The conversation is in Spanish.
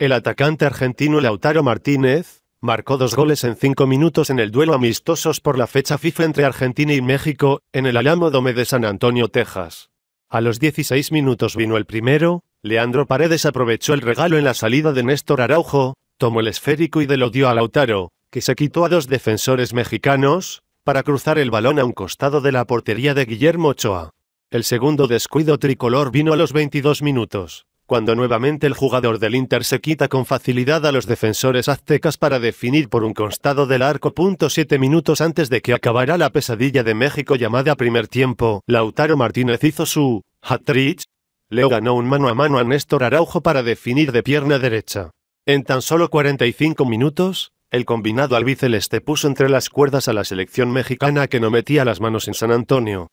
El atacante argentino Lautaro Martínez, marcó dos goles en cinco minutos en el duelo amistosos por la fecha FIFA entre Argentina y México, en el Alamo-Dome de San Antonio, Texas. A los 16 minutos vino el primero, Leandro Paredes aprovechó el regalo en la salida de Néstor Araujo, tomó el esférico y de lo dio a Lautaro, que se quitó a dos defensores mexicanos, para cruzar el balón a un costado de la portería de Guillermo Ochoa. El segundo descuido tricolor vino a los 22 minutos cuando nuevamente el jugador del Inter se quita con facilidad a los defensores aztecas para definir por un constado del arco. siete minutos antes de que acabara la pesadilla de México llamada primer tiempo, Lautaro Martínez hizo su hat-trick. Leo ganó un mano a mano a Néstor Araujo para definir de pierna derecha. En tan solo 45 minutos, el combinado albiceleste puso entre las cuerdas a la selección mexicana que no metía las manos en San Antonio.